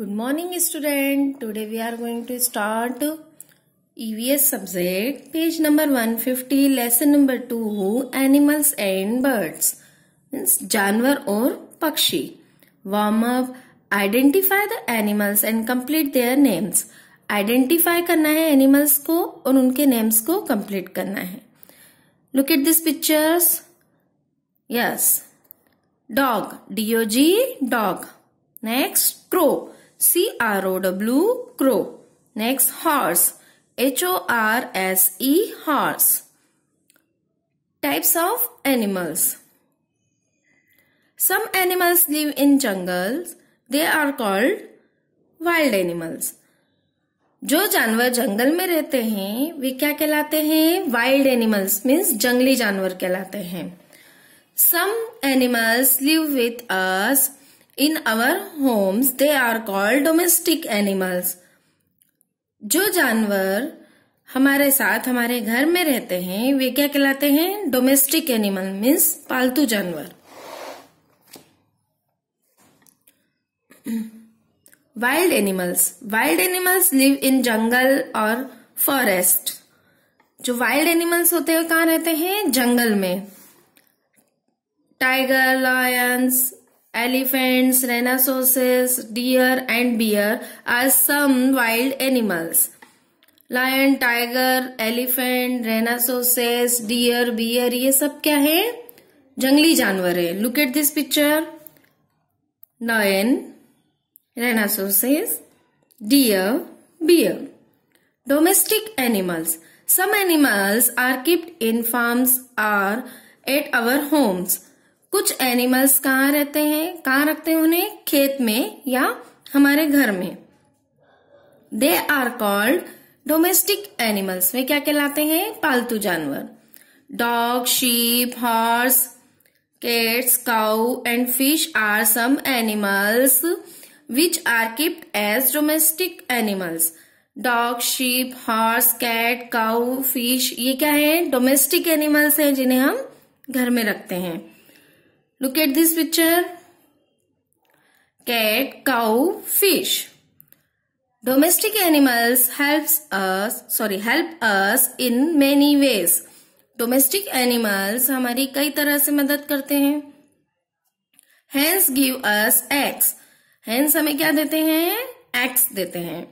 good morning student today we are going to start evs subject page number 150 lesson number 2 animals and birds means janwar aur pakshi warm up identify the animals and complete their names identify करना है animals को और उनके names को complete करना है look at this pictures yes dog D O G dog next crow C R O W crow. Next horse H O R S E horse. Types of animals. Some animals live in jungles. They are called wild animals. जो जानवर जंगल में रहते हैं वे क्या कहलाते हैं wild animals means जंगली जानवर कहलाते हैं some animals live with us in our homes they are called domestic animals जो जानवर हमारे साथ हमारे घर में रहते हैं वे क्या कहलाते हैं डोमेस्टिक एनिमल मीन्स पालतू जानवर wild animals wild animals live in जंगल और फॉरेस्ट जो वाइल्ड एनिमल्स होते हैं कहाँ रहते हैं जंगल में tiger lions elephants, rhinoceroses, deer and bear are some wild animals. Lion, tiger, elephant, rhinoceroses, deer, bear ये सब क्या है? जंगली Look at this picture. Lion, rhinoceroses, deer, bear. Domestic animals. Some animals are kept in farms or at our homes. कुछ animals कहाँ रहते हैं कहाँ रखते हैं उन्हें खेत में या हमारे घर में they are called domestic animals वे क्या कहलाते हैं पालतू जानवर dog sheep horse cats cow and fish are some animals which are kept as domestic animals dog sheep horse cat cow fish ये क्या है डोमेस्टिक एनिमल्स हैं जिन्हें हम घर में रखते हैं look at this picture cat cow fish domestic animals helps us sorry help us in many ways domestic animals हमारी कई तरह से मदद करते हैं hens give us eggs hens हमें क्या देते हैं eggs देते हैं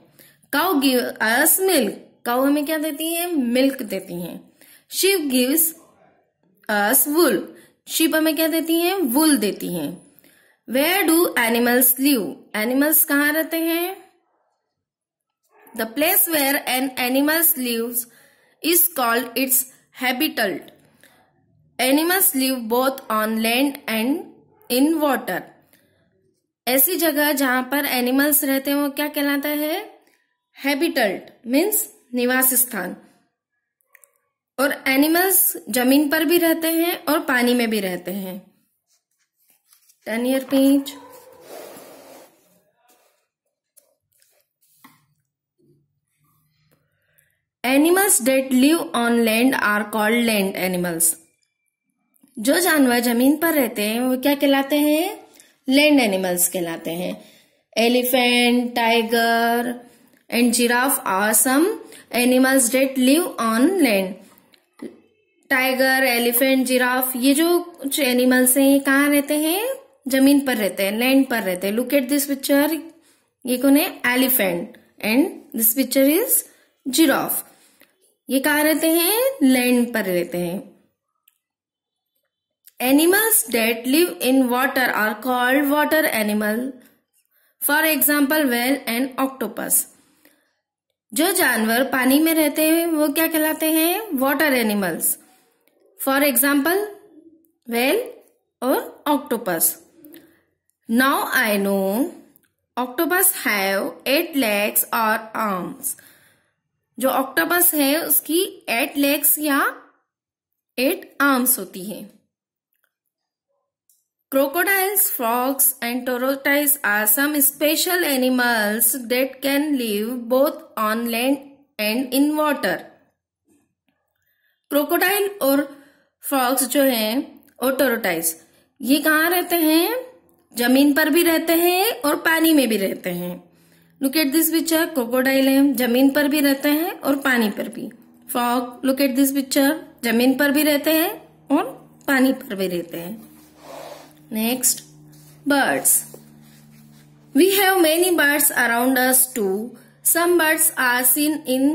cow give us milk cow हमें क्या देती है milk देती है sheep gives us wool sheep हमें क्या देती हैं वुल देती हैं where do animals live animals कहाँ रहते हैं the place where an animals live is called its habitat animals live both on land and in water ऐसी जगह जहां पर एनिमल्स रहते हैं वो क्या कहलाता है हैबिटल्ट मीन्स निवास स्थान और एनिमल्स जमीन पर भी रहते हैं और पानी में भी रहते हैं turn your page animals that live on land are called land animals जो जानवर जमीन पर रहते हैं वो क्या कहलाते हैं लैंड एनिमल्स कहलाते हैं elephant tiger and giraffe are some animals that live on land tiger elephant giraffe ये जो कुछ एनिमल्स हैं ये कहाँ रहते हैं जमीन पर रहते हैं लैंड पर रहते हैं लुक एट दिस पिक्चर ये कौन है elephant and this picture is giraffe ये कहाँ रहते हैं लैंड पर रहते हैं animals that live in water are called water animal for example whale and octopus जो जानवर पानी में रहते हैं वो क्या कहलाते हैं water animals for example whale और octopus now I know octopus have eight legs और आर्म्स जो ऑक्टोपस है उसकी एट लेग्स या एट आर्म्स होती है crocodiles frogs and turtles are some special animals that can live both on land and in water crocodile और frogs जो है ओटोरोटाइज ये कहाँ रहते हैं जमीन पर भी रहते हैं और पानी में भी रहते हैं look at this picture crocodile है जमीन पर भी रहते हैं और पानी पर भी frog look at this picture जमीन पर भी रहते हैं और पानी पर भी रहते हैं next birds we have many birds around us too some birds are seen in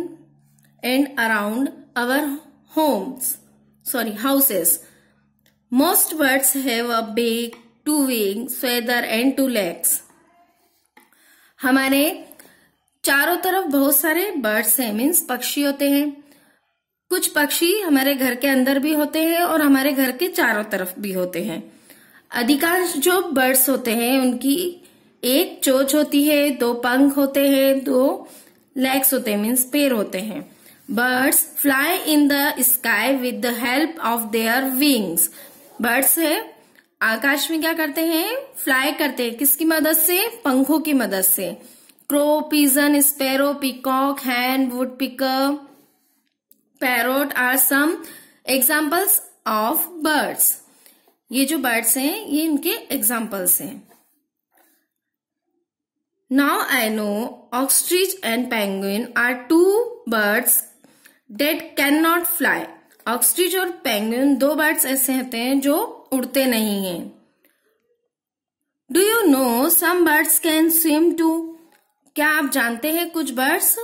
and around our homes sorry houses most birds have a beak two wings feather and two legs हमारे चारों तरफ बहुत सारे birds हैं means पक्षी होते हैं कुछ पक्षी हमारे घर के अंदर भी होते हैं और हमारे घर के चारों तरफ भी होते हैं अधिकांश जो बर्ड्स होते हैं उनकी एक चोच होती है दो पंख होते हैं दो लेग्स होते हैं मीन्स पैर होते हैं birds fly in the sky with the help of their wings birds है आकाश में क्या करते हैं फ्लाई करते हैं किसकी मदद से पंखों की मदद से crow pigeon sparrow peacock and woodpecker parrot are some examples of birds ये जो बर्ड्स हैं ये इनके एग्जाम्पल्स हैं now I know ostrich and penguin are two birds that can not fly ostrich और पेंगुइन दो बर्ड्स ऐसे होते हैं जो उड़ते नहीं हैं do you know some birds can swim too क्या आप जानते हैं कुछ बर्ड्स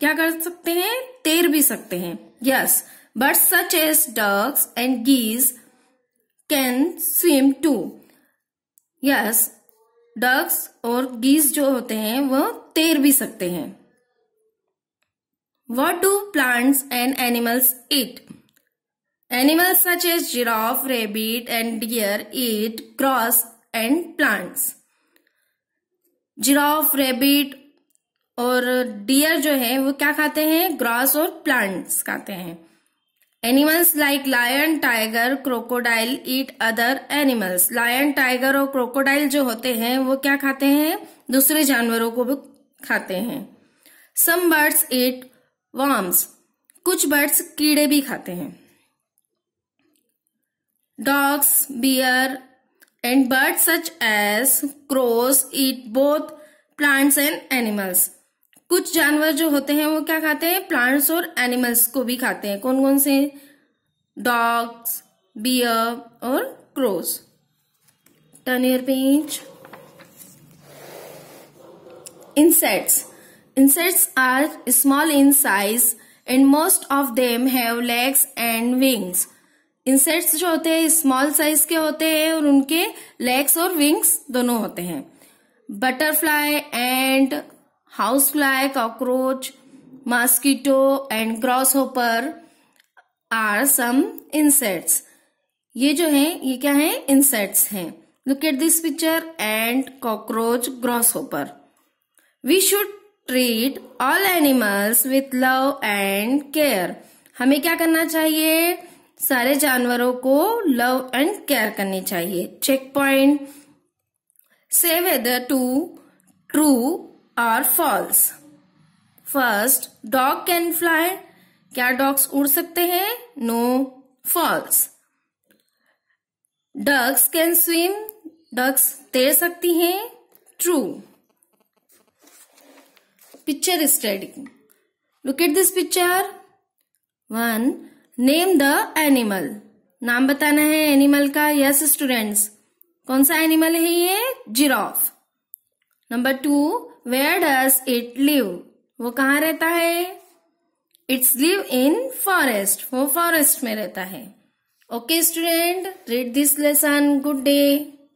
क्या कर सकते हैं तैर भी सकते हैं yes birds such as dogs and गीज can swim to yes dogs और गीज जो होते हैं वो तैर भी सकते हैं What do plants and animals eat? Animals such as giraffe, rabbit and deer eat grass and plants. Giraffe rabbit और डियर जो है वो क्या खाते हैं ग्रास और प्लांट्स खाते हैं animals like lion tiger crocodile eat other animals lion tiger और क्रोकोडाइल जो होते हैं वो क्या खाते हैं दूसरे जानवरों को भी खाते हैं सम बर्ड्स ईट वॉर्म्स कुछ बर्ड्स कीड़े भी खाते हैं dogs bear and bird such as crows eat both plants and animals कुछ जानवर जो होते हैं वो क्या खाते हैं प्लांट्स और एनिमल्स को भी खाते हैं कौन कौन से डॉग्स बियर और crows turn your page insects Insects are small in size and most of them have legs and wings. insects जो होते हैं स्मॉल साइज के होते हैं और उनके लेग्स और विंग्स दोनों होते हैं butterfly and housefly cockroach mosquito and grasshopper are some insects ये जो है ये क्या है इंसेट्स हैं look at this picture and cockroach grasshopper we should treat all animals with love and care हमें क्या करना चाहिए सारे जानवरों को लव एंड केयर करनी चाहिए checkpoint say whether to true और false first dog can fly क्या डॉग्स उड़ सकते हैं no false ducks can swim ducks तैर सकती हैं true picture is taken. Look at this picture. One name the animal नाम बताना है एनिमल का यस yes, स्टूडेंट्स कौन सा एनिमल है ये giraffe number two where does it live वो कहा रहता है इट्स लिव इन फॉरेस्ट वो फॉरेस्ट में रहता है okay student read this lesson good day